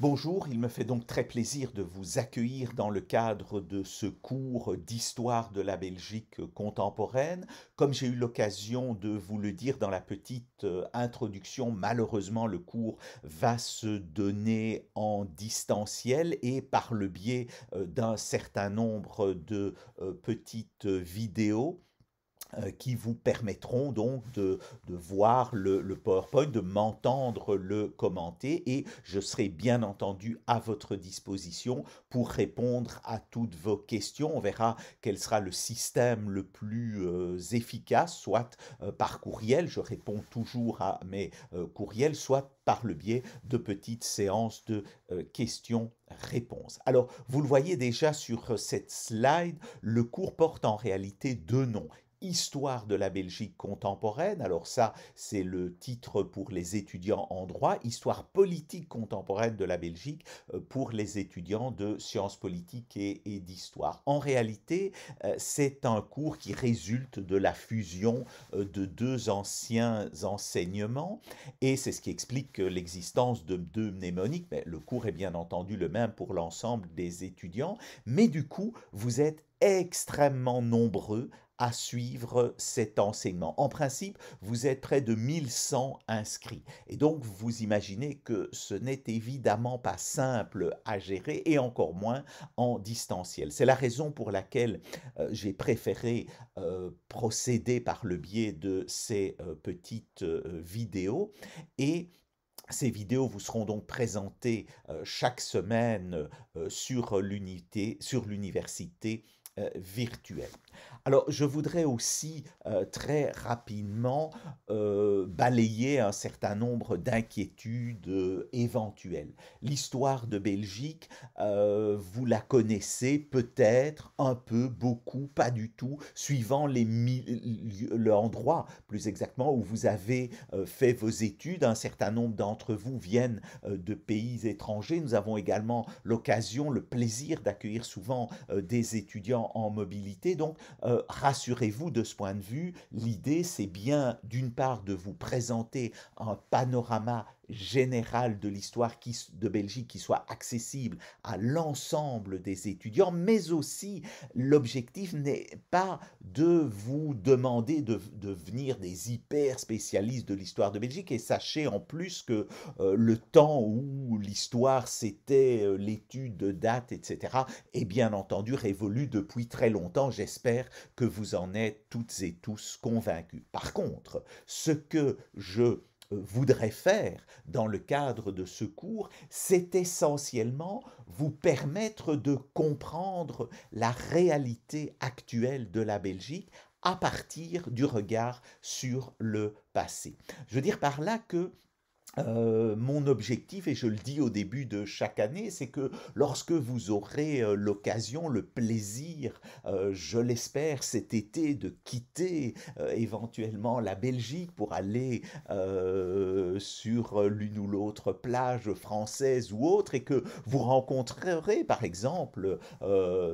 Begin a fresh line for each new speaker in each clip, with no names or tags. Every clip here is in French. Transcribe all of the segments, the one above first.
Bonjour, il me fait donc très plaisir de vous accueillir dans le cadre de ce cours d'histoire de la Belgique contemporaine. Comme j'ai eu l'occasion de vous le dire dans la petite euh, introduction, malheureusement le cours va se donner en distanciel et par le biais euh, d'un certain nombre de euh, petites vidéos. Euh, qui vous permettront donc de, voir le, PowerPoint, de m'entendre le commenter et je serai bien entendu à votre disposition pour répondre à toutes vos questions. On verra quel sera le système le plus euh, efficace, soit euh, par courriel, je réponds toujours à mes courriels, soit par le biais de petites séances de questions-réponses. Alors, vous le voyez déjà sur cette slide, le cours porte en réalité deux noms. Histoire de la Belgique contemporaine. Alors ça, c'est le titre pour les étudiants en droit. Histoire politique contemporaine de la Belgique euh, pour les étudiants de sciences politiques et, d'histoire. En réalité, euh, c'est un cours qui résulte de la fusion euh, de deux anciens enseignements et c'est ce qui explique l'existence de deux mnémoniques. Mais le cours est bien entendu le même pour l'ensemble des étudiants. Mais du coup, vous êtes extrêmement nombreux à suivre cet enseignement. En principe, vous êtes près de 1100 inscrits. Et donc, vous imaginez que ce n'est évidemment pas simple à gérer et encore moins en distanciel. C'est la raison pour laquelle euh, j'ai préféré euh, procéder par le biais de ces euh, petites vidéos et ces vidéos vous seront donc présentées chaque semaine sur l'unité, sur l'université euh, virtuelle. Alors, je voudrais aussi euh, très rapidement euh, balayer un certain nombre d'inquiétudes euh, éventuelles. L'histoire de Belgique, vous la connaissez peut-être un peu, beaucoup, pas du tout, suivant l'endroit, plus exactement, où vous avez fait vos études. Un certain nombre d'entre vous viennent de pays étrangers. Nous avons également l'occasion, le plaisir d'accueillir souvent des étudiants en mobilité. Donc, euh, rassurez-vous de ce point de vue, l'idée c'est bien d'une part de vous présenter un panorama générale de l'histoire de Belgique qui soit accessible à l'ensemble des étudiants, mais aussi l'objectif n'est pas de vous demander de devenir des hyper spécialistes de l'histoire de Belgique. Et sachez en plus que euh, le temps où l'histoire c'était euh, l'étude de date, etc., est bien entendu révolu depuis très longtemps. J'espère que vous en êtes toutes et tous convaincus. Par contre, ce que je voudrait faire dans le cadre de ce cours, c'est essentiellement vous permettre de comprendre la réalité actuelle de la Belgique à partir du regard sur le passé. Je veux dire par là que euh, mon objectif, et je le dis au début de chaque année, c'est que lorsque vous aurez euh, l'occasion, le plaisir, euh, je l'espère, cet été de quitter éventuellement la Belgique pour aller sur l'une ou l'autre plage française ou autre, et que vous rencontrerez par exemple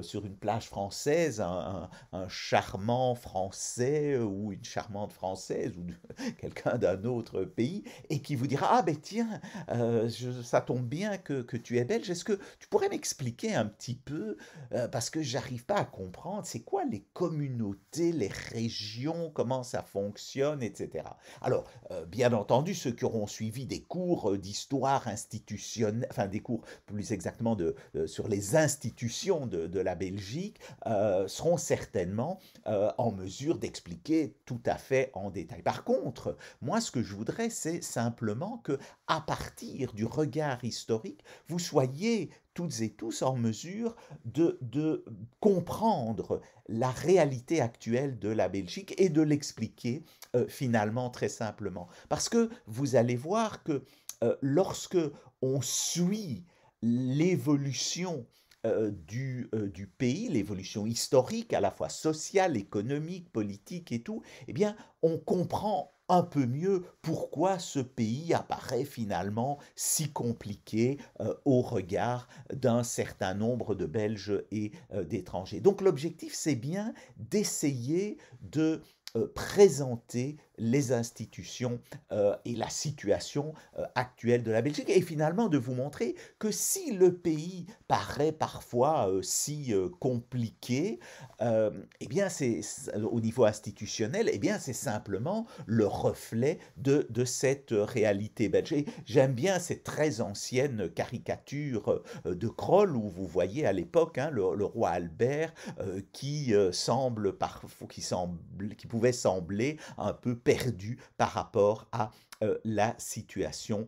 sur une plage française un, charmant français ou une charmante française ou quelqu'un d'un autre pays, et qui vous dira ah ben tiens, euh, ça tombe bien que, tu es belge, est-ce que tu pourrais m'expliquer un petit peu, euh, parce que j'arrive pas à comprendre, c'est quoi les communautés, les régions, comment ça fonctionne, etc. Alors, euh, bien entendu, ceux qui auront suivi des cours d'histoire institutionnelle, enfin des cours plus exactement de, sur les institutions de la Belgique, seront certainement en mesure d'expliquer tout à fait en détail. Par contre, moi, ce que je voudrais, c'est simplement que, à partir du regard historique, vous soyez toutes et tous en mesure de, comprendre la réalité actuelle de la Belgique et de l'expliquer euh, finalement très simplement. Parce que vous allez voir que euh, lorsque on suit l'évolution euh, du, pays, l'évolution historique, à la fois sociale, économique, politique et tout, eh bien, on comprend un peu mieux pourquoi ce pays apparaît finalement si compliqué euh, au regard d'un certain nombre de Belges et euh, d'étrangers. Donc l'objectif, c'est bien d'essayer de euh, présenter les institutions euh, et la situation euh, actuelle de la Belgique et finalement de vous montrer que si le pays paraît parfois si compliqué, eh bien c'est au niveau institutionnel, et eh bien c'est simplement le reflet de, cette réalité belge. J'aime bien cette très ancienne caricature de Kroll où vous voyez à l'époque hein, le, roi Albert qui semble parfois qui semble qui pouvait sembler un peu perdu par rapport à euh, la situation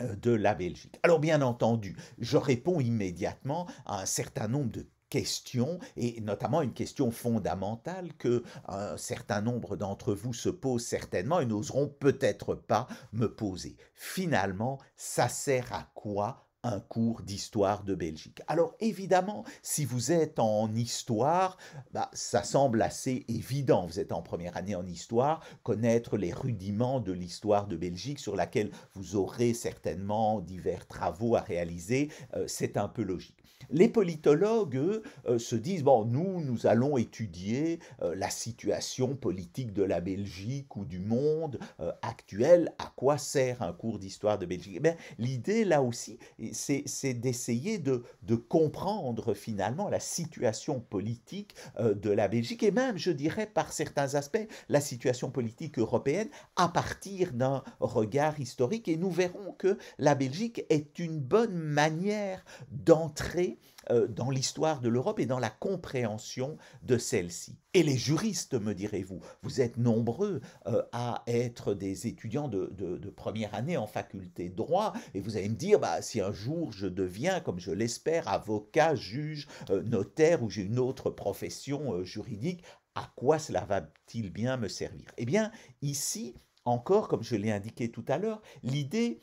euh, de la Belgique. Alors bien entendu, je réponds immédiatement à un certain nombre de questions et notamment une question fondamentale que un certain nombre d'entre vous se posent certainement et n'oseront peut-être pas me poser. Finalement, ça sert à quoi un cours d'histoire de Belgique. Alors évidemment, si vous êtes en histoire, bah, ça semble assez évident. Vous êtes en première année en histoire, connaître les rudiments de l'histoire de Belgique sur laquelle vous aurez certainement divers travaux à réaliser, euh, c'est un peu logique. Les politologues, euh, se disent, bon, nous, nous allons étudier euh, la situation politique de la Belgique ou du monde euh, actuel, à quoi sert un cours d'histoire de Belgique eh L'idée, là aussi, c'est d'essayer de, comprendre finalement la situation politique de la Belgique, et même, je dirais, par certains aspects, la situation politique européenne à partir d'un regard historique. Et nous verrons que la Belgique est une bonne manière d'entrer euh, dans l'histoire de l'Europe et dans la compréhension de celle-ci. Et les juristes, me direz-vous, vous êtes nombreux euh, à être des étudiants de, première année en faculté de droit, et vous allez me dire, bah, si un jour je deviens, comme je l'espère, avocat, juge, euh, notaire ou j'ai une autre profession juridique, à quoi cela va-t-il bien me servir Eh bien, ici, encore, comme je l'ai indiqué tout à l'heure, l'idée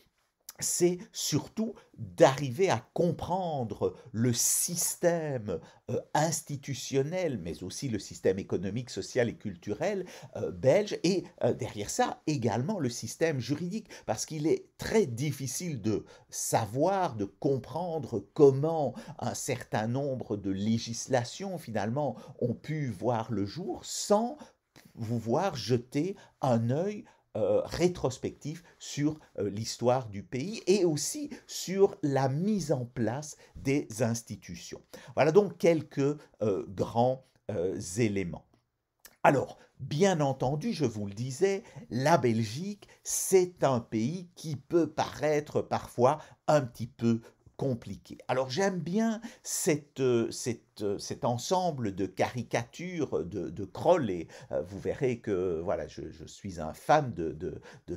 c'est surtout d'arriver à comprendre le système euh, institutionnel, mais aussi le système économique, social et culturel euh, belge, et euh, derrière ça également le système juridique, parce qu'il est très difficile de savoir, de comprendre comment un certain nombre de législations finalement ont pu voir le jour sans voir jeter un œil euh, rétrospectif sur euh, l'histoire du pays et aussi sur la mise en place des institutions. Voilà donc quelques euh, grands éléments. Alors, Bien entendu, je vous le disais, la Belgique, c'est un pays qui peut paraître parfois un petit peu compliqué. Alors j'aime bien cette, cette cet ensemble de caricatures de, Kroll, et euh, vous verrez que voilà, je, suis un fan de,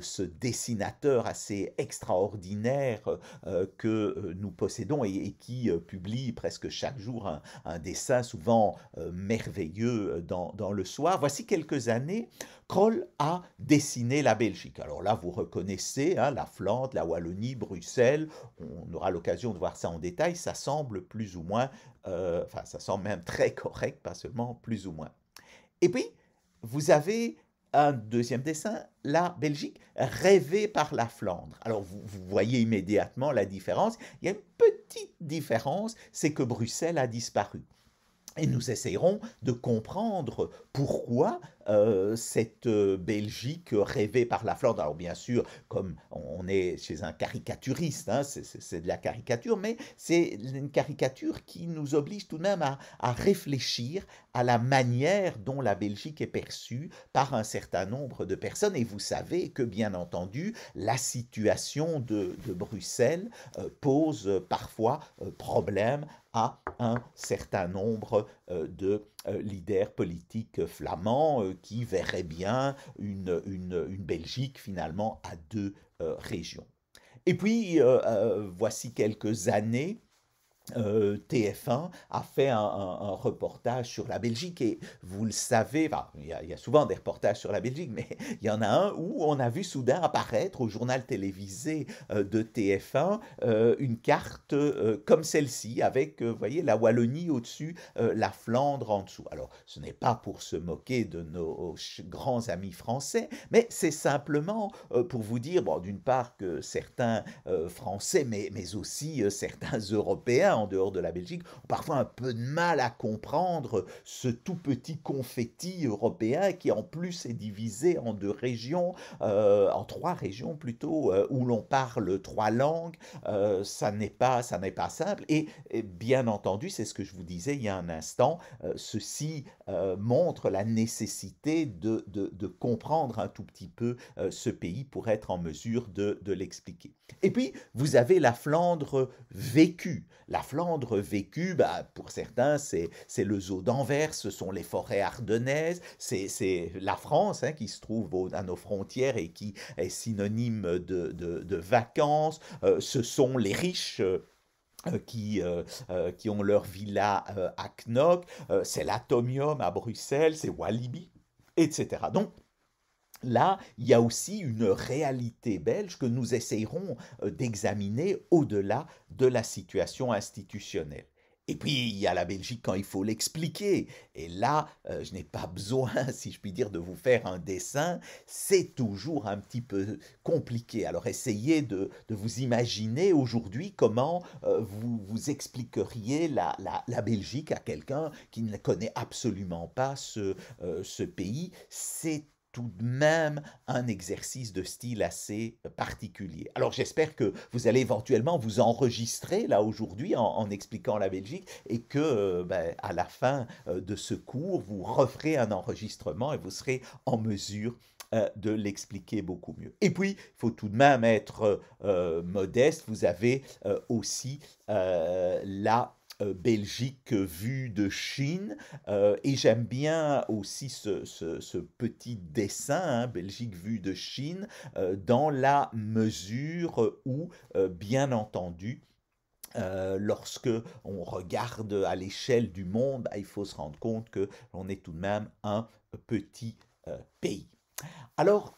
ce dessinateur assez extraordinaire euh, que euh, nous possédons et, qui publie presque chaque jour un, dessin souvent merveilleux dans, le soir. Voici quelques années, Kroll a dessiné la Belgique. Alors là, vous reconnaissez hein, la Flandre, la Wallonie, Bruxelles. On aura l'occasion de voir ça en détail. Ça semble plus ou moins, enfin, ça semble même très correct, pas seulement plus ou moins. Et puis, vous avez un deuxième dessin, la Belgique rêvée par la Flandre. Alors vous, voyez immédiatement la différence. Il y a une petite différence, c'est que Bruxelles a disparu. Et nous essayerons de comprendre pourquoi euh, cette euh, Belgique rêvée par la Flandre, alors bien sûr, comme on est chez un caricaturiste, hein, c'est de la caricature, mais c'est une caricature qui nous oblige tout de même à, réfléchir à la manière dont la Belgique est perçue par un certain nombre de personnes. Et vous savez que, bien entendu, la situation de, Bruxelles euh, pose parfois problème à un certain nombre euh, de euh, leaders politiques flamands euh, qui verraient bien une, une Belgique finalement à deux régions. Et puis, voici quelques années, euh, TF1 a fait un, reportage sur la Belgique et vous le savez, il, y a, souvent des reportages sur la Belgique, mais il y en a un où on a vu soudain apparaître au journal télévisé euh, de TF1 euh, une carte comme celle-ci avec, voyez, la Wallonie au-dessus, la Flandre en dessous. Alors, ce n'est pas pour se moquer de nos grands amis français, mais c'est simplement pour vous dire, bon, d'une part que certains Français, mais aussi certains Européens, en dehors de la Belgique ont parfois un peu de mal à comprendre ce tout petit confetti européen qui en plus est divisé en deux régions, euh, en trois régions plutôt, euh, où l'on parle trois langues. Euh, ça n'est pas, ça n'est pas simple. Et, bien entendu, c'est ce que je vous disais il y a un instant. ceci montre la nécessité de, comprendre un tout petit peu ce pays pour être en mesure de, de l'expliquer. Et puis, vous avez la Flandre vécue, la Flandre vécue, bah, pour certains, c'est le zoo d'Anvers, ce sont les forêts ardennaises, c'est la France hein, qui se trouve à nos frontières et qui est synonyme de, vacances, euh, ce sont les riches. Euh, qui, euh, qui ont leur villa à Knock, c'est l'Atomium à Bruxelles, c'est Walibi, etc. Donc, là, il y a aussi une réalité belge que nous essayerons euh, d'examiner au-delà de la situation institutionnelle. Et puis, il y a la Belgique quand il faut l'expliquer. Et là, euh, je n'ai pas besoin, si je puis dire, de vous faire un dessin. C'est toujours un petit peu compliqué. Alors, essayez de, vous imaginer aujourd'hui comment euh, vous, vous expliqueriez la, Belgique à quelqu'un qui ne connaît absolument pas ce, ce pays. C'est tout de même un exercice de style assez euh, particulier. Alors j'espère que vous allez éventuellement vous enregistrer là aujourd'hui en, expliquant la Belgique et que euh, ben, à la fin euh, de ce cours, vous referez un enregistrement et vous serez en mesure de l'expliquer beaucoup mieux. Et puis, il faut tout de même être modeste, vous avez aussi la euh, Belgique euh, vue de Chine. Euh, et j'aime bien aussi ce, ce, petit dessin, hein, Belgique vue de Chine, dans la mesure où, bien entendu, lorsque on regarde à l'échelle du monde, bah, il faut se rendre compte que l'on est tout de même un petit pays. Alors,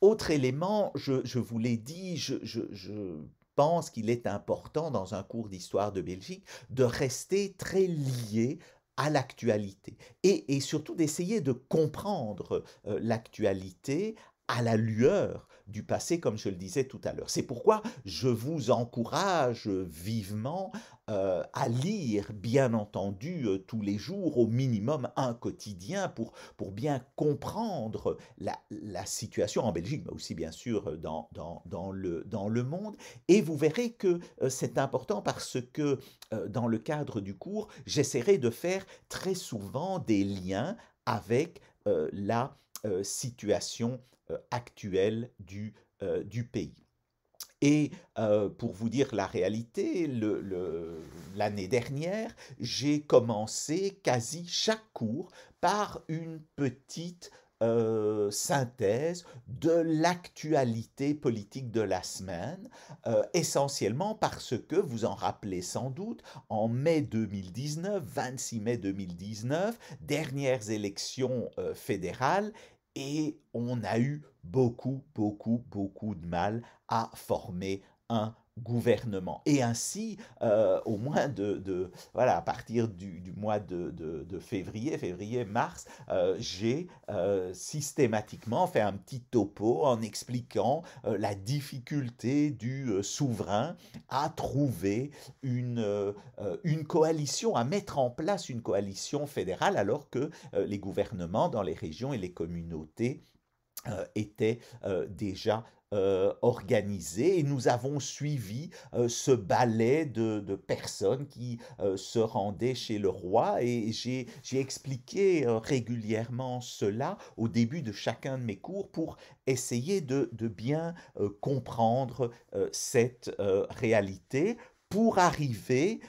autre élément, je, je vous l'ai dit, je, je pense qu'il est important dans un cours d'histoire de Belgique de rester très lié à l'actualité et, surtout d'essayer de comprendre euh, l'actualité à la lueur du passé, comme je le disais tout à l'heure. C'est pourquoi je vous encourage vivement euh, à lire, bien entendu, euh, tous les jours, au minimum un quotidien, pour, pour bien comprendre la, situation en Belgique, mais aussi bien sûr dans, dans, le, dans le monde. Et vous verrez que euh, c'est important parce que dans le cadre du cours, j'essaierai de faire très souvent des liens avec la euh, situation euh, actuelle du, euh, du pays. Et pour vous dire la réalité, l'année dernière, j'ai commencé quasi chaque cours par une petite synthèse de l'actualité politique de la semaine, essentiellement parce que, vous en rappelez sans doute, en mai 2019, 26 mai 2019, dernières élections fédérales, et on a eu beaucoup, beaucoup, beaucoup de mal à former un gouvernement. Et ainsi, euh, au moins de, voilà, à partir du, mois de, février, février-mars, euh, j'ai euh, systématiquement fait un petit topo en expliquant la difficulté du souverain à trouver une, une coalition, à mettre en place une coalition fédérale, alors que les gouvernements dans les régions et les communautés étaient déjà euh, organisé et nous avons suivi euh, ce ballet de, personnes qui euh, se rendaient chez le roi et j'ai expliqué régulièrement cela au début de chacun de mes cours pour essayer de bien comprendre cette réalité pour arriver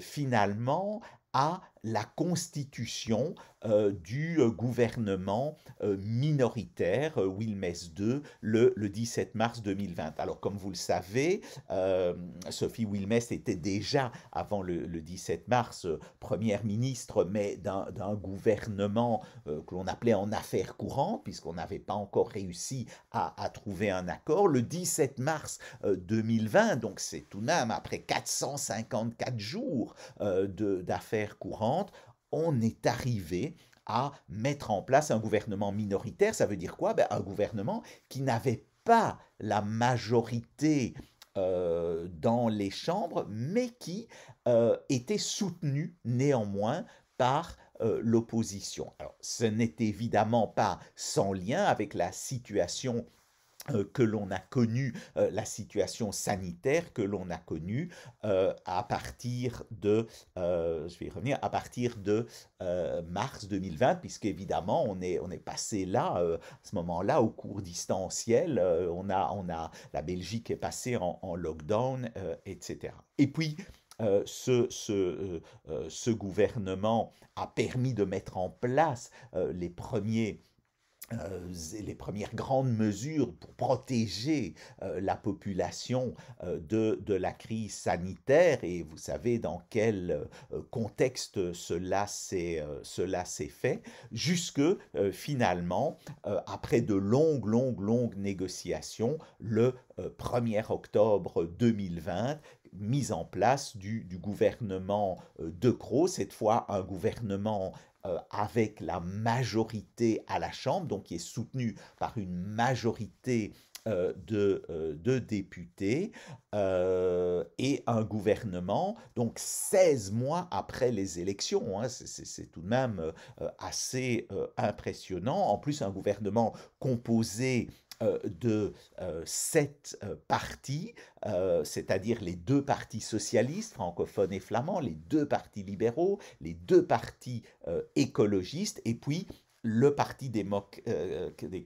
finalement à la constitution euh, du euh, gouvernement euh, minoritaire Wilmès II le, 17 mars 2020. Alors comme vous le savez, Sophie Wilmès était déjà avant le, 17 mars première ministre, mais d'un gouvernement que l'on appelait en affaires courantes, puisqu'on n'avait pas encore réussi à, trouver un accord. Le 17 mars 2020, donc c'est tout de après 454 jours d'affaires courantes, on est arrivé à mettre en place un gouvernement minoritaire. Ça veut dire quoi ben, Un gouvernement qui n'avait pas la majorité euh, dans les chambres, mais qui euh, était soutenu néanmoins par euh, l'opposition. Alors, ce n'est évidemment pas sans lien avec la situation euh, que l'on a connu euh, la situation sanitaire que l'on a connue euh, à partir de je vais revenir à partir de mars 2020 puisque évidemment on est on est passé là à ce moment-là au cours distanciel on a on a la Belgique est passée en, lockdown etc et puis ce, ce, ce, gouvernement a permis de mettre en place les premiers euh, les premières grandes mesures pour protéger euh, la population euh, de, la crise sanitaire et vous savez dans quel contexte cela s'est fait, jusque finalement, après de longues, longues, longues négociations, le 1er octobre 2020, mise en place du, gouvernement de Croix cette fois un gouvernement euh, avec la majorité à la Chambre, donc qui est soutenue par une majorité euh, de, euh, de, députés et un gouvernement, donc 16 mois après les élections. Hein, c'est tout de même assez impressionnant. En plus, un gouvernement composé euh, de euh, sept euh, partis, c'est-à-dire les deux partis socialistes, francophones et flamands, les deux partis libéraux, les deux partis écologistes, et puis le parti des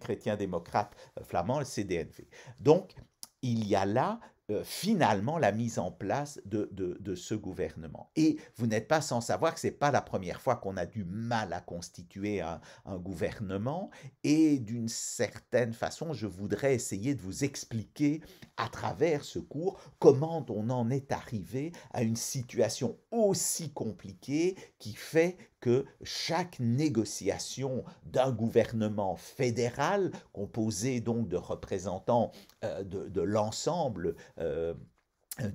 chrétiens démocrates flamands, le CDNV. Donc, il y a là euh, finalement la mise en place de, ce gouvernement. Et vous n'êtes pas sans savoir que ce n'est pas la première fois qu'on a du mal à constituer un, un gouvernement. Et d'une certaine façon, je voudrais essayer de vous expliquer à travers ce cours comment on en est arrivé à une situation aussi compliquée qui fait que chaque négociation d'un gouvernement fédéral, composé donc de représentants euh, de, l'ensemble euh,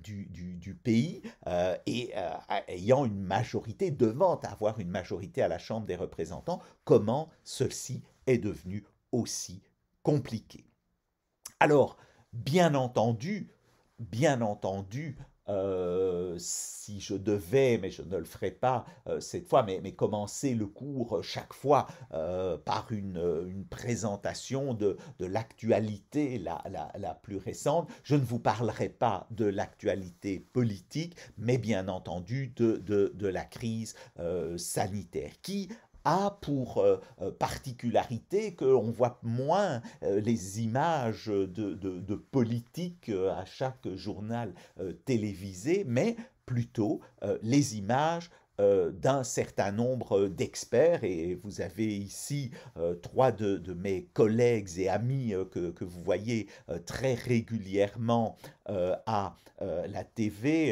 du, pays euh, et ayant une majorité, devant avoir une majorité à la Chambre des représentants, comment ceci est devenu aussi compliqué. Alors, bien entendu, bien entendu, euh, si je devais, mais je ne le ferai pas euh, cette fois, mais, commencer le cours euh, chaque fois par une, présentation de, l'actualité la, plus récente. Je ne vous parlerai pas de l'actualité politique, mais bien entendu de, de la crise sanitaire qui, a pour euh, euh, particularité qu'on voit moins euh, les images de, de, politique à chaque journal télévisé, mais plutôt les images euh, d'un certain nombre d'experts, et vous avez ici euh, trois de, mes collègues et amis euh, que, vous voyez très régulièrement à la TV,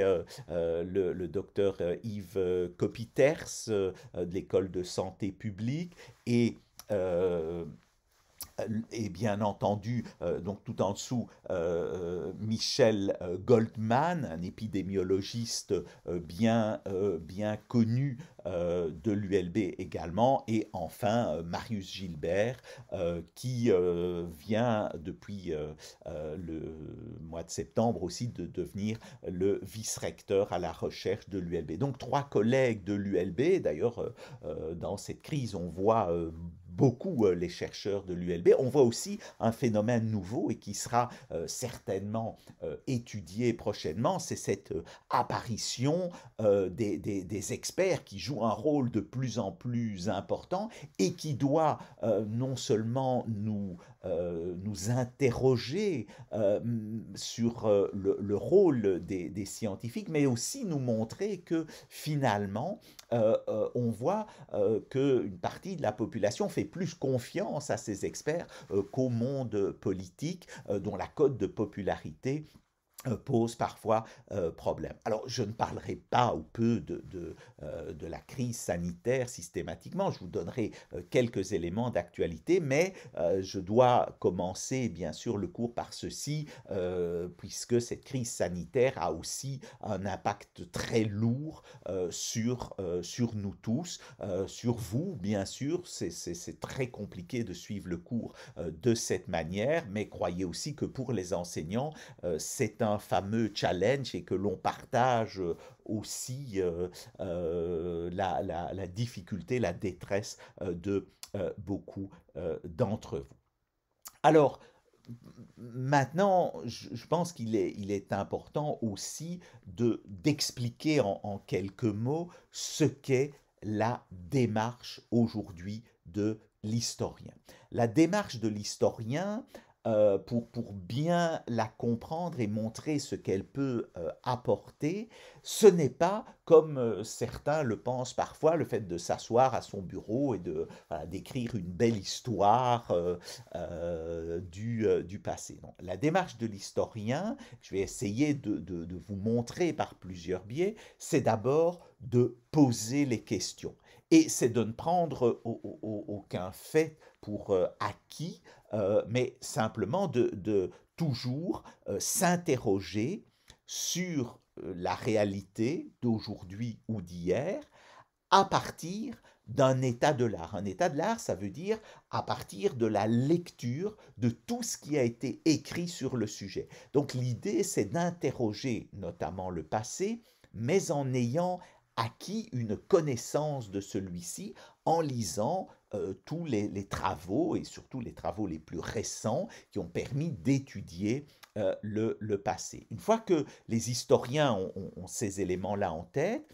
le, docteur Yves Copiters de l'école de santé publique, et euh, et bien entendu, euh, donc tout en dessous, euh, Michel Goldman, un épidémiologiste bien, bien connu de l'ULB également, et enfin Marius Gilbert, qui vient depuis le mois de septembre aussi de devenir le vice-recteur à la recherche de l'ULB. Donc trois collègues de l'ULB, d'ailleurs dans cette crise, on voit beaucoup euh, les chercheurs de l'ULB. On voit aussi un phénomène nouveau et qui sera euh, certainement euh, étudié prochainement, c'est cette apparition des, experts qui jouent un rôle de plus en plus important et qui doit non seulement nous euh, nous interroger euh, sur euh, le, rôle des, scientifiques, mais aussi nous montrer que finalement, on voit qu'une partie de la population fait plus confiance à ces experts qu'au monde politique, dont la cote de popularité euh, pose parfois euh, problème. Alors, je ne parlerai pas ou peu de, de, euh, la crise sanitaire systématiquement, je vous donnerai quelques éléments d'actualité, mais je dois commencer, bien sûr, le cours par ceci, puisque cette crise sanitaire a aussi un impact très lourd sur, sur nous tous, sur vous, bien sûr. C'est très compliqué de suivre le cours de cette manière, mais croyez aussi que pour les enseignants, c'est un fameux challenge et que l'on partage euh, aussi euh, euh, la, difficulté, la détresse de beaucoup d'entre vous. Alors, Maintenant, je pense qu'il est, il est, important aussi de, d'expliquer en quelques mots ce qu'est la démarche aujourd'hui de l'historien. La démarche de l'historien, euh, pour, bien la comprendre et montrer ce qu'elle peut euh, apporter, ce n'est pas, comme euh, certains le pensent parfois, le fait de s'asseoir à son bureau et de d'écrire une belle histoire du, passé. La démarche de l'historien, je vais essayer de vous montrer par plusieurs biais, c'est d'abord de poser les questions. Et c'est de ne prendre aucun fait pour euh, acquis, euh, mais simplement de, de toujours euh, s'interroger sur la réalité d'aujourd'hui ou d'hier à partir d'un état de l'art. Un état de l'art, ça veut dire à partir de la lecture de tout ce qui a été écrit sur le sujet. Donc l'idée, c'est d'interroger notamment le passé, mais en ayant acquis une connaissance de celui-ci en lisant euh, tous les, travaux, et surtout les travaux les plus récents, qui ont permis d'étudier euh, le, passé. Une fois que les historiens ont, ont ces éléments-là en tête,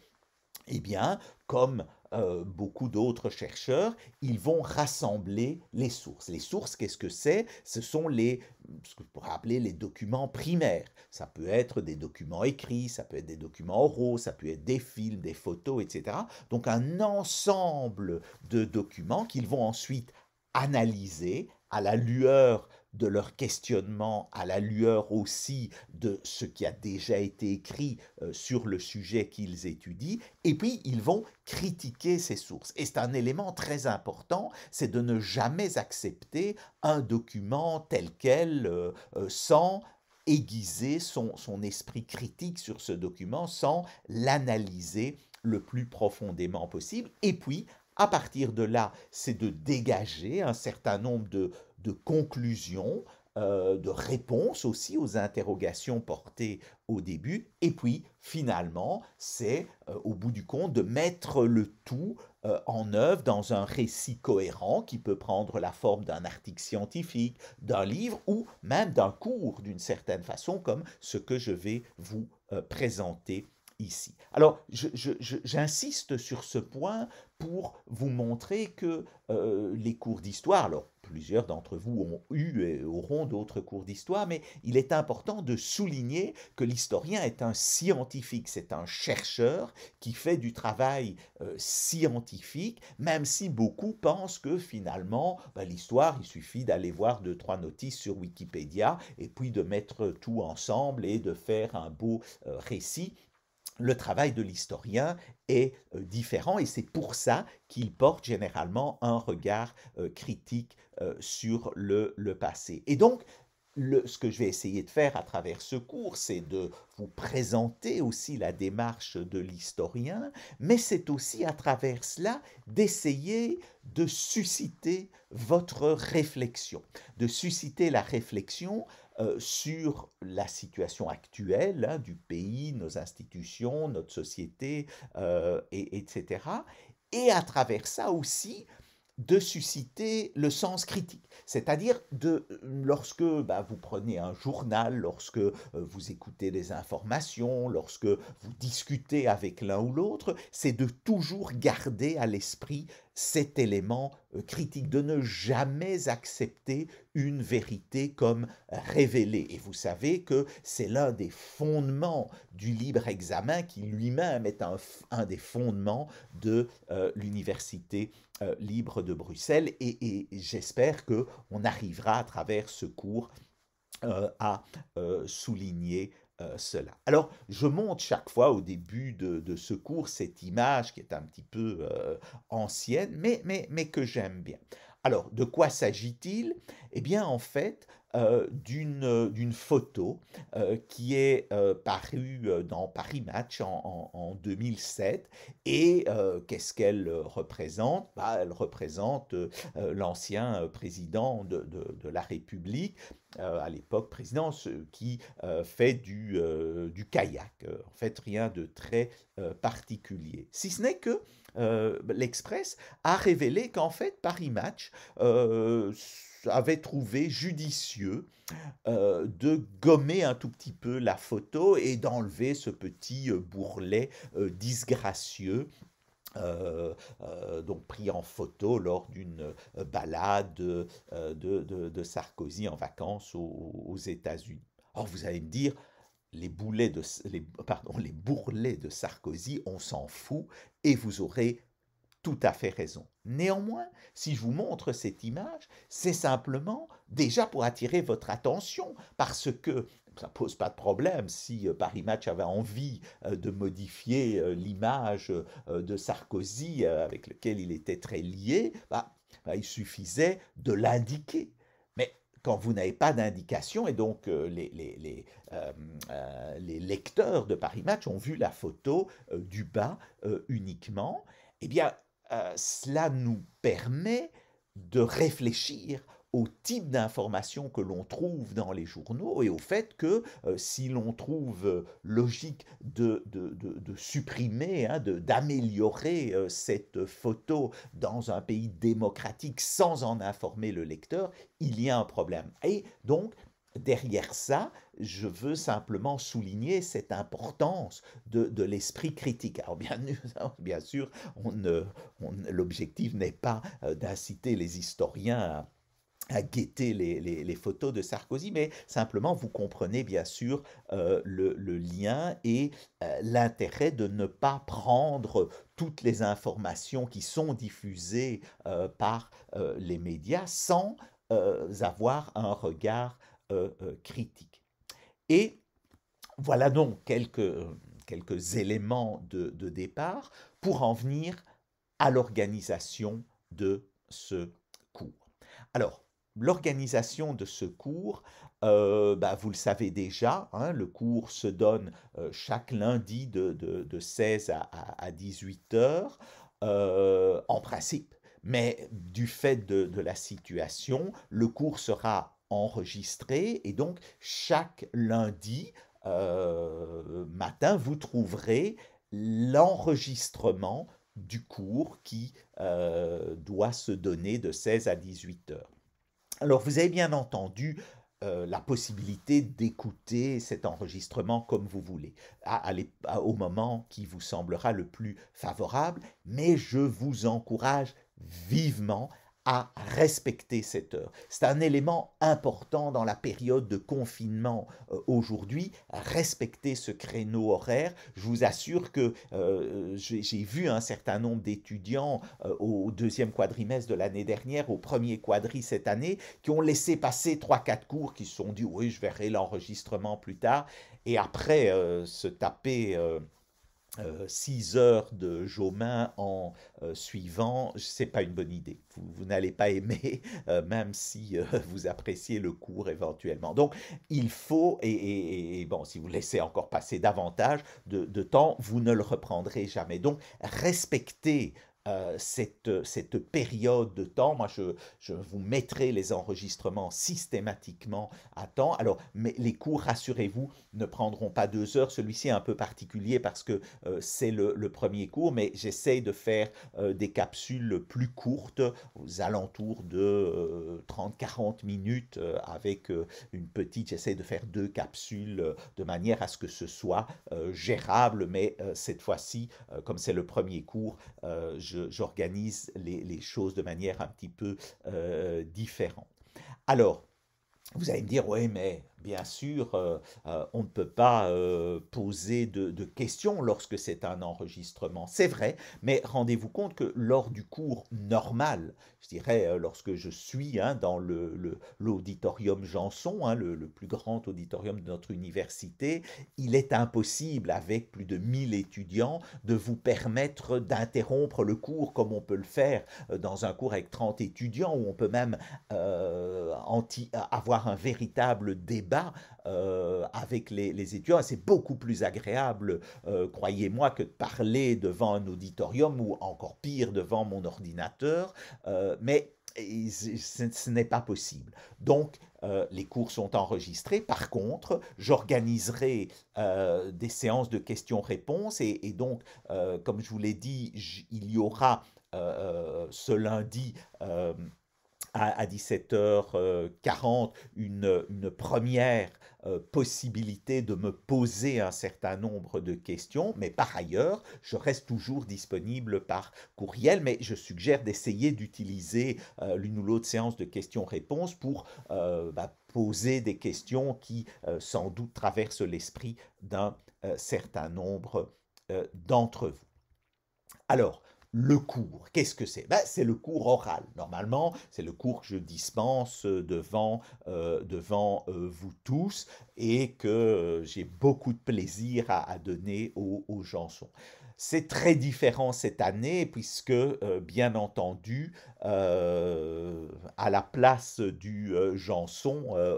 eh bien, comme euh, beaucoup d'autres chercheurs, ils vont rassembler les sources. Les sources, qu'est-ce que c'est Ce sont les, ce que pourrait appeler les documents primaires. Ça peut être des documents écrits, ça peut être des documents oraux, ça peut être des films, des photos, etc. Donc un ensemble de documents qu'ils vont ensuite analyser à la lueur de leur questionnement à la lueur aussi de ce qui a déjà été écrit euh, sur le sujet qu'ils étudient, et puis ils vont critiquer ces sources. Et c'est un élément très important, c'est de ne jamais accepter un document tel quel euh, euh, sans aiguiser son, son esprit critique sur ce document, sans l'analyser le plus profondément possible. Et puis, à partir de là, c'est de dégager un certain nombre de de conclusion, euh, de réponse aussi aux interrogations portées au début. Et puis, finalement, c'est euh, au bout du compte de mettre le tout euh, en œuvre dans un récit cohérent qui peut prendre la forme d'un article scientifique, d'un livre ou même d'un cours d'une certaine façon, comme ce que je vais vous présenter ici. Alors, j'insiste sur ce point pour vous montrer que les cours d'histoire, alors plusieurs d'entre vous ont eu et auront d'autres cours d'histoire, mais il est important de souligner que l'historien est un scientifique, c'est un chercheur qui fait du travail euh, scientifique, même si beaucoup pensent que finalement, ben, l'histoire, il suffit d'aller voir deux, trois notices sur Wikipédia et puis de mettre tout ensemble et de faire un beau euh, récit le travail de l'historien est euh, différent et c'est pour ça qu'il porte généralement un regard euh, critique euh, sur le, passé. Et donc, ce que je vais essayer de faire à travers ce cours, c'est de vous présenter aussi la démarche de l'historien, mais c'est aussi à travers cela d'essayer de susciter votre réflexion, de susciter la réflexion euh, sur la situation actuelle hein, du pays, nos institutions, notre société, euh, etc. Et à travers ça aussi, de susciter le sens critique, c'est-à-dire de lorsque bah, vous prenez un journal, lorsque euh, vous écoutez des informations, lorsque vous discutez avec l'un ou l'autre, c'est de toujours garder à l'esprit cet élément euh, critique de ne jamais accepter une vérité comme euh, révélée. Et vous savez que c'est l'un des fondements du libre examen qui lui-même est un, des fondements de euh, l'université libre de Bruxelles et, j'espère que on arrivera à travers ce cours à souligner euh, cela. Alors, je monte chaque fois au début de, ce cours cette image qui est un petit peu euh, ancienne, mais que j'aime bien. Alors, de quoi s'agit-il Eh bien, en fait, euh, euh, d'une photo euh, qui est parue dans Paris Match en, en, 2007. Et qu'est-ce qu'elle représente bah, Elle représente l'ancien président de, de, la République, à l'époque président, qui fait du, du kayak. En fait, rien de très particulier. Si ce n'est que l'Express a révélé qu'en fait, Paris Match avait trouvé judicieux euh, de gommer un tout petit peu la photo et d'enlever ce petit euh, bourrelet euh, disgracieux donc pris en photo lors d'une balade de, Sarkozy en vacances aux, États-Unis. Or, vous allez me dire, les, boulets de, pardon, les bourrelets de Sarkozy, on s'en fout, et vous aurez tout à fait raison. Néanmoins, si je vous montre cette image, c'est simplement déjà pour attirer votre attention, parce que ça pose pas de problème si euh, Paris Match avait envie euh, de modifier euh, l'image de Sarkozy avec lequel il était très lié, bah, bah, il suffisait de l'indiquer. Mais quand vous n'avez pas d'indication, et donc les, les, lecteurs de Paris Match ont vu la photo du bas uniquement, eh bien, euh, cela nous permet de réfléchir au type d'information que l'on trouve dans les journaux et au fait que euh, si l'on trouve euh, logique de, de, de, de supprimer, hein, d'améliorer cette photo dans un pays démocratique sans en informer le lecteur, il y a un problème. Et donc, derrière ça, je veux simplement souligner cette importance de, de l'esprit critique. Alors bien, hein, bien sûr, l'objectif n'est pas euh, d'inciter les historiens à guetter les, les, photos de Sarkozy, mais simplement vous comprenez bien sûr euh, le, le, lien et euh, l'intérêt de ne pas prendre toutes les informations qui sont diffusées par les médias sans avoir un regard euh, euh, critique. Et voilà donc quelques, quelques éléments de, de départ pour en venir à l'organisation de ce cours. Alors, l'organisation de ce cours, euh, bah, vous le savez déjà, hein, le cours se donne chaque lundi de, de, 16 à, 18 heures, en principe. Mais du fait de, de la situation, le cours sera enregistré. Et donc, chaque lundi euh, matin, vous trouverez l'enregistrement du cours qui euh, doit se donner de 16 à 18 heures. Alors, vous avez bien entendu euh, la possibilité d'écouter cet enregistrement comme vous voulez, à, au moment qui vous semblera le plus favorable, mais je vous encourage vivement à respecter cette heure. C'est un élément important dans la période de confinement euh, aujourd'hui, respecter ce créneau horaire. Je vous assure que euh, j'ai vu un certain nombre d'étudiants euh, au deuxième quadrimestre de l'année dernière, au premier quadri cette année, qui ont laissé passer trois, quatre cours, qui se sont dit oui, je verrai l'enregistrement plus tard, et après se taper 6 euh, six heures de Jomain en euh, suivant, c'est pas une bonne idée. Vous, n'allez pas aimer, euh, même si vous appréciez le cours éventuellement. Donc, il faut, et, bon, si vous laissez encore passer davantage de, temps, vous ne le reprendrez jamais. Donc, respectez euh, cette, euh, cette, période de temps. Moi, je, je, vous mettrai les enregistrements systématiquement à temps. Alors, mais les cours, rassurez-vous, ne prendront pas deux heures. Celui-ci est un peu particulier parce que euh, c'est le, le, premier cours, mais j'essaie de faire des capsules plus courtes, aux alentours de 30-40 minutes, avec une petite, j'essaie de faire deux capsules de manière à ce que ce soit gérable, mais cette fois-ci, comme c'est le premier cours, je j'organise les, choses de manière un petit peu euh, différente. Alors, vous allez me dire, oui, mais bien sûr, euh, euh, on ne peut pas euh, poser de, questions lorsque c'est un enregistrement, c'est vrai, mais rendez-vous compte que lors du cours normal, je dirais lorsque je suis hein, dans l'auditorium le, le Janson, hein, le, plus grand auditorium de notre université, il est impossible, avec plus de 1000 étudiants, de vous permettre d'interrompre le cours comme on peut le faire dans un cours avec 30 étudiants, où on peut même avoir un véritable débat euh, avec les, étudiants. C'est beaucoup plus agréable, euh, croyez-moi, que de parler devant un auditorium ou encore pire devant mon ordinateur. Euh, mais ce n'est pas possible. Donc, les cours sont enregistrés. Par contre, j'organiserai des séances de questions-réponses et, donc, comme je vous l'ai dit, il y aura ce lundi à, 17h40 euh, une, première euh, possibilité de me poser un certain nombre de questions, mais par ailleurs, je reste toujours disponible par courriel, mais je suggère d'essayer d'utiliser euh, l'une ou l'autre séance de questions-réponses pour bah, poser des questions qui sans doute traversent l'esprit d'un certain nombre d'entre vous. Alors, le cours. Qu'est-ce que c'est ben, C'est le cours oral. Normalement, c'est le cours que je dispense euh, devant, euh, devant euh, vous tous et que j'ai beaucoup de plaisir à, donner aux, aux C'est très différent cette année puisque, bien entendu, à la place du euh,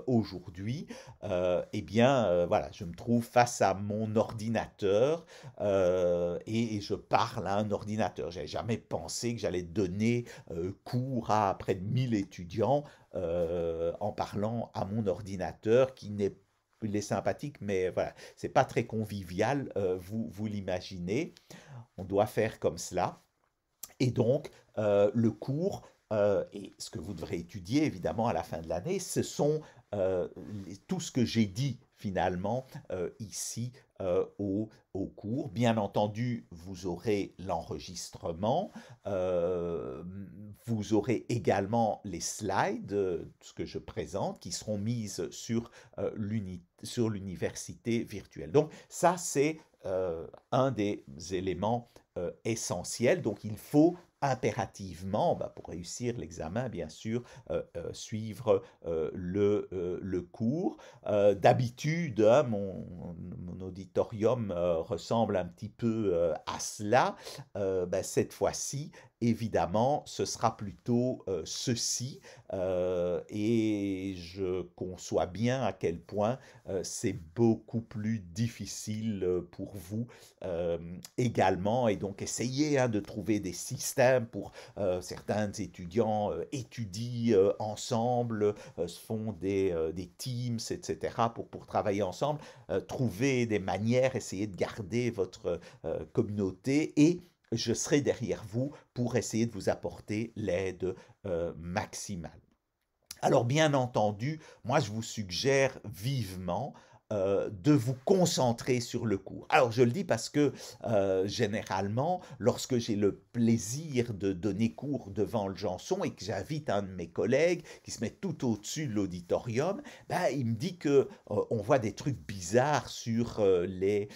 aujourd'hui, eh bien, voilà, je me trouve face à mon ordinateur et, je parle à un ordinateur jamais pensé que j'allais donner euh, cours à près de 1000 étudiants euh, en parlant à mon ordinateur qui n'est plus les sympathique, mais voilà, c'est pas très convivial, euh, vous, vous l'imaginez. On doit faire comme cela. Et donc, le cours, et ce que vous devrez étudier évidemment à la fin de l'année, ce sont tout ce que j'ai dit finalement euh, ici euh, au, cours. Bien entendu, vous aurez l'enregistrement, euh, vous aurez également les slides, ce que je présente, qui seront mises sur l'université virtuelle. Donc ça, c'est un des éléments essentiels. Donc il faut impérativement, bah, pour réussir l'examen, bien sûr, euh, euh, suivre euh, le, cours. D'habitude, hein, mon, auditorium ressemble un petit peu à cela. Bah, cette fois-ci, évidemment, ce sera plutôt euh, ceci, euh, et je conçois bien à quel point euh, c'est beaucoup plus difficile pour vous également, et donc essayez hein, de trouver des systèmes pour certains étudiants étudient ensemble, se font des, teams, etc., pour, pour travailler ensemble, trouver des manières, essayez de garder votre communauté et je serai derrière vous pour essayer de vous apporter l'aide euh, maximale. Alors bien entendu, moi je vous suggère vivement euh, de vous concentrer sur le cours. Alors je le dis parce que euh, généralement, lorsque j'ai le plaisir de donner cours devant le Janson et que j'invite un de mes collègues qui se met tout au-dessus de l'auditorium, ben, il me dit que euh, on voit des trucs bizarres sur les,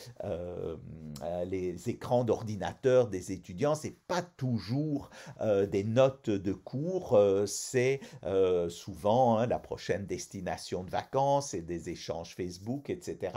les écrans d'ordinateur des étudiants. C'est pas toujours des notes de cours, c'est souvent hein, la prochaine destination de vacances et des échanges Facebook etc.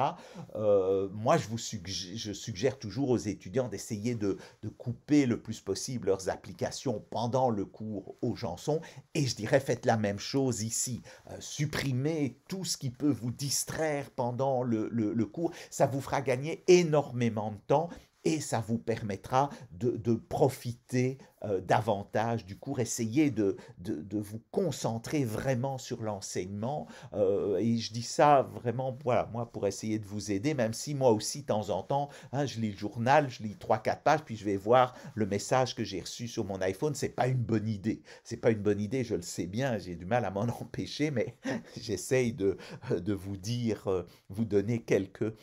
Euh, moi, je vous suggère, toujours aux étudiants d'essayer de, couper le plus possible leurs applications pendant le cours aux chansons. Et je dirais, faites la même chose ici. Euh, supprimez tout ce qui peut vous distraire pendant le, cours. Ça vous fera gagner énormément de temps et ça vous permettra de, de profiter euh, davantage du cours, essayez de, de, vous concentrer vraiment sur l'enseignement. Euh, et je dis ça vraiment, voilà, moi, pour essayer de vous aider, même si moi aussi, de temps en temps, hein, je lis le journal, je lis 3-4 pages, puis je vais voir le message que j'ai reçu sur mon iPhone. C'est pas une bonne idée. C'est pas une bonne idée, je le sais bien, j'ai du mal à m'en empêcher, mais j'essaye de, de vous dire, euh, vous donner quelques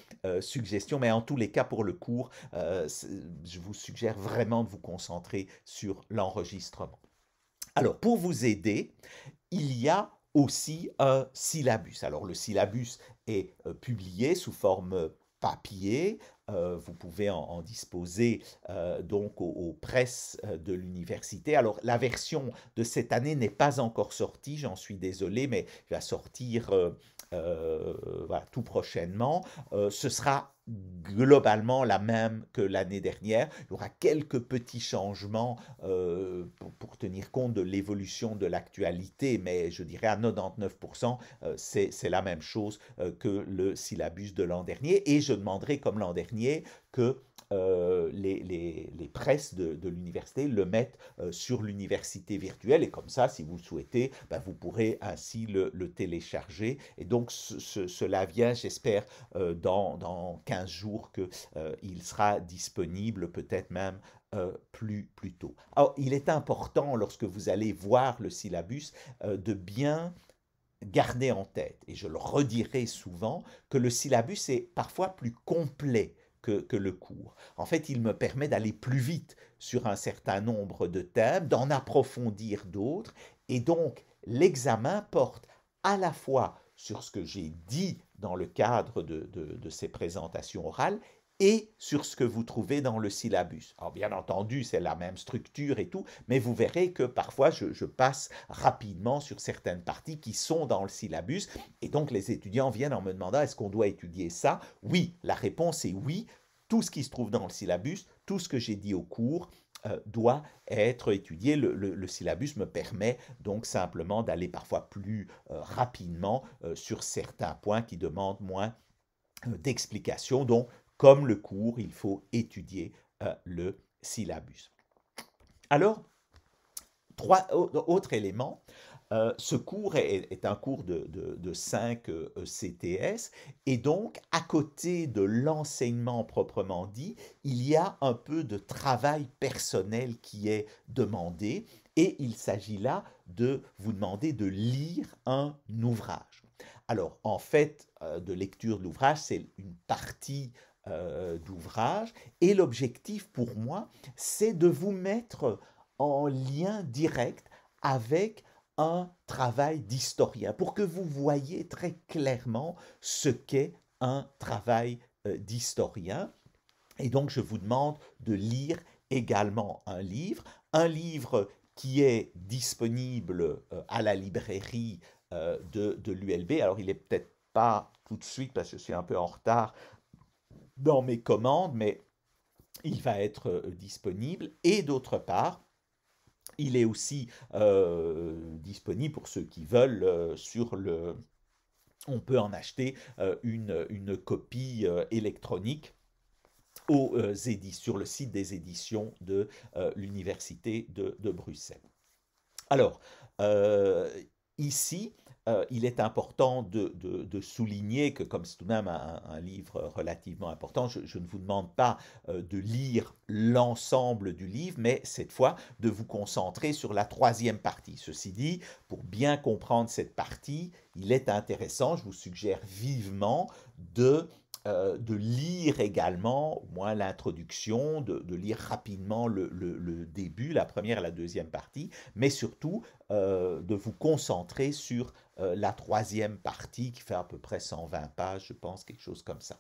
suggestions. Mais en tous les cas, pour le cours, je vous suggère vraiment de vous concentrer sur l'enregistrement. Alors, pour vous aider, il y a aussi un syllabus. Alors, le syllabus est euh, publié sous forme euh, papier. Euh, vous pouvez en, disposer donc aux, presses de l'université. Alors la version de cette année n'est pas encore sortie, j'en suis désolé, mais va sortir tout prochainement. ce sera globalement la même que l'année dernière. Il y aura quelques petits changements euh, pour, tenir compte de l'évolution de l'actualité, mais je dirais à 99%, euh, c'est la même chose euh, que le syllabus de l'an dernier. Et je demanderai, comme l'an dernier, que euh, les, presses de, l'université le mettent euh, sur l'université virtuelle. Et comme ça, si vous le souhaitez, ben, vous pourrez ainsi le, télécharger. Et donc, cela vient, j'espère, euh, dans, dans, 15 jours qu'il sera disponible, peut-être même plus, plus tôt. Alors, il est important, lorsque vous allez voir le syllabus, de bien garder en tête, et je le redirai souvent, que le syllabus est parfois plus complet que, le cours. En fait, il me permet d'aller plus vite sur un certain nombre de thèmes, d'en approfondir d'autres, et donc l'examen porte à la fois sur ce que j'ai dit dans le cadre de ces présentations orales et sur ce que vous trouvez dans le syllabus. Alors bien entendu, c'est la même structure et tout, mais vous verrez que parfois je, passe rapidement sur certaines parties qui sont dans le syllabus, et donc les étudiants viennent en me demandant est-ce qu'on doit étudier ça Oui, la réponse est oui. Tout ce qui se trouve dans le syllabus, tout ce que j'ai dit au cours, euh, doit être étudié. Le, syllabus me permet donc simplement d'aller parfois plus euh, rapidement euh, sur certains points qui demandent moins d'explications. Donc, comme le cours, il faut étudier euh, le syllabus. Alors, trois autres éléments. Euh, ce cours est, un cours de, 5 CTS euh, et donc à côté de l'enseignement proprement dit, il y a un peu de travail personnel qui est demandé et il s'agit là de vous demander de lire un ouvrage. Alors en fait, de lecture de l'ouvrage, c'est une partie euh, d'ouvrage. Et l'objectif pour moi, c'est de vous mettre en lien direct avec un travail d'historien, pour que vous voyez très clairement ce qu'est un travail euh, d'historien. Et donc, je vous demande de lire également un livre, un livre qui est disponible euh, à la librairie de, de l'ULB. Alors, il est peut-être pas tout de suite, parce que je suis un peu en retard, dans mes commandes, mais il va être euh, disponible. Et d'autre part, il est aussi euh, disponible pour ceux qui veulent euh, sur le... On peut en acheter une, copie électronique aux, sur le site des éditions de l'Université de, Bruxelles. Alors, ici, euh, il est important de, souligner que, comme c'est tout de même un, livre relativement important, je, ne vous demande pas euh, de lire l'ensemble du livre, mais cette fois de vous concentrer sur la troisième partie. Ceci dit, pour bien comprendre cette partie, il est intéressant, je vous suggère vivement de euh, lire également, au moins l'introduction, de, lire rapidement le, début, la première et la deuxième partie, mais surtout de vous concentrer sur euh, la troisième partie qui fait à peu près 120 pages, je pense, quelque chose comme ça.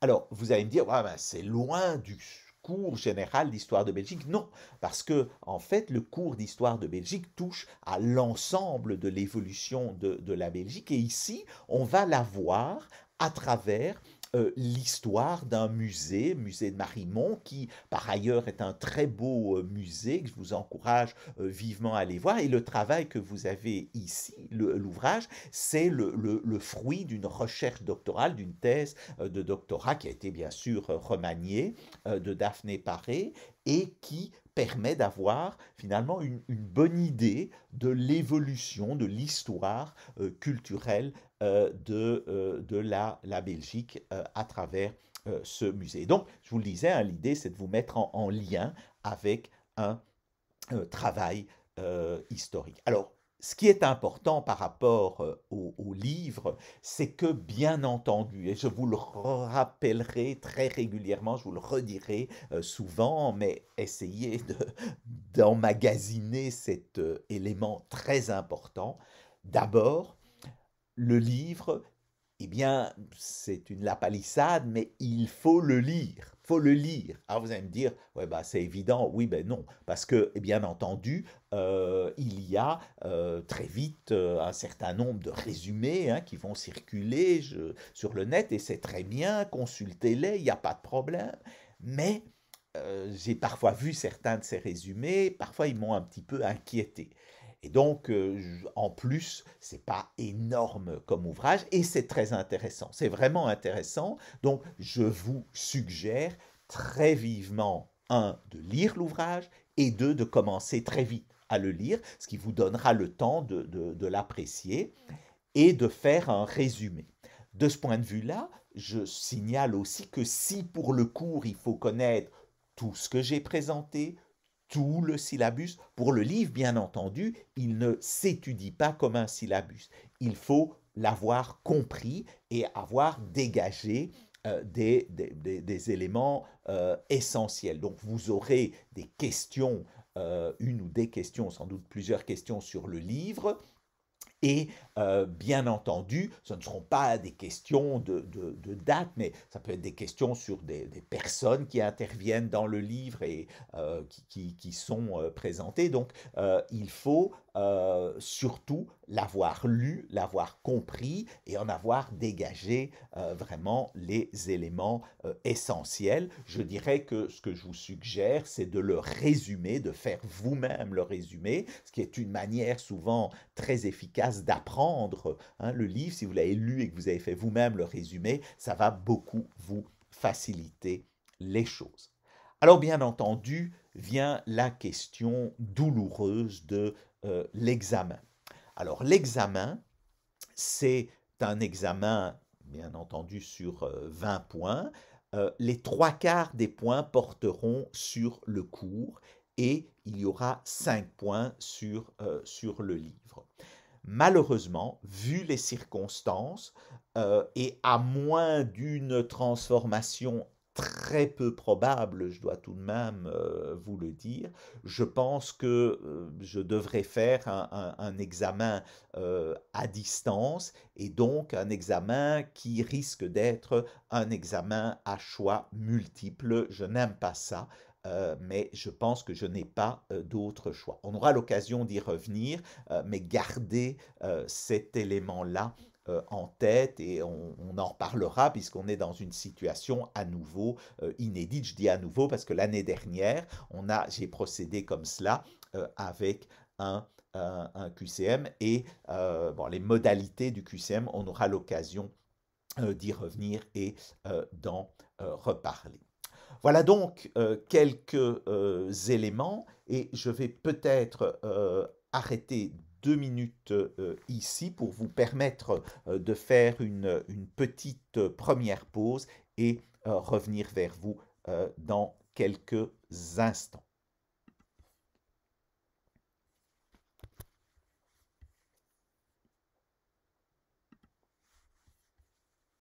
Alors, vous allez me dire, ben, c'est loin du cours général d'histoire de Belgique. Non, parce que en fait, le cours d'histoire de Belgique touche à l'ensemble de l'évolution de la Belgique. Et ici, on va la voir à travers euh, l'histoire d'un musée, musée de Marimont, qui par ailleurs est un très beau euh, musée que je vous encourage euh, vivement à aller voir. Et le travail que vous avez ici, l'ouvrage, c'est le, fruit d'une recherche doctorale, d'une thèse de doctorat qui a été bien sûr remaniée de Daphné Paré et qui permet d'avoir finalement une, bonne idée de l'évolution de l'histoire culturelle euh, de, euh, de la, Belgique euh, à travers ce musée. Donc, je vous le disais, hein, l'idée, c'est de vous mettre en, lien avec un travail historique. Alors, ce qui est important par rapport au, livre, c'est que bien entendu, et je vous le rappellerai très régulièrement, je vous le redirai souvent, mais essayez d'emmagasiner cet élément très important. D'abord, le livre, eh bien, c'est une lapalissade, mais il faut le lire. Faut le lire. Alors vous allez me dire, ouais, bah, c'est évident. Oui, ben non, parce que eh bien entendu, euh, il y a euh, très vite euh, un certain nombre de résumés hein, qui vont circuler sur le net et c'est très bien. Consultez-les, il n'y a pas de problème. Mais j'ai parfois vu certains de ces résumés, parfois ils m'ont un petit peu inquiété. Et donc, euh, en plus, c'est pas énorme comme ouvrage et c'est très intéressant. C'est vraiment intéressant. Donc, je vous suggère très vivement, un, de lire l'ouvrage et deux, de commencer très vite à le lire, ce qui vous donnera le temps de, de l'apprécier et de faire un résumé. De ce point de vue-là, je signale aussi que si pour le cours, il faut connaître tout ce que j'ai présenté, tout le syllabus. Pour le livre, bien entendu, il ne s'étudie pas comme un syllabus. Il faut l'avoir compris et avoir dégagé euh, des, éléments euh, essentiels. Donc vous aurez des questions, euh, une ou des questions, sans doute plusieurs questions sur le livre, et euh, bien entendu, ce ne seront pas des questions de, de, date, mais ça peut être des questions sur des, personnes qui interviennent dans le livre et euh, qui, qui, sont euh, présentées. Donc, il faut surtout l'avoir lu, l'avoir compris et en avoir dégagé vraiment les éléments essentiels. Je dirais que ce que je vous suggère, c'est de le résumer, de faire vous-même le résumé, ce qui est une manière souvent très efficace d'apprendre. Hein, le livre, si vous l'avez lu et que vous avez fait vous-même le résumé, ça va beaucoup vous faciliter les choses. Alors bien entendu, vient la question douloureuse de euh, l'examen. Alors l'examen, c'est un examen, bien entendu, sur 20 euh, points. Euh, les trois quarts des points porteront sur le cours et il y aura cinq points sur, sur le livre malheureusement, vu les circonstances, euh, et à moins d'une transformation très peu probable, je dois tout de même euh, vous le dire, je pense que euh, je devrais faire un examen à distance et donc un examen qui risque d'être un examen à choix multiple. Je n'aime pas ça. Euh, mais je pense que je n'ai pas euh, d'autre choix. On aura l'occasion d'y revenir, euh, mais gardez cet élément-là en tête et on, en reparlera puisqu'on est dans une situation à nouveau inédite. Je dis à nouveau parce que l'année dernière, on a, j'ai procédé comme cela avec un QCM et les modalités du QCM, on aura l'occasion d'y revenir et d'en reparler. Voilà donc euh, quelques euh, éléments et je vais peut-être euh, arrêter deux minutes ici pour vous permettre de faire une, petite première pause et revenir vers vous dans quelques instants.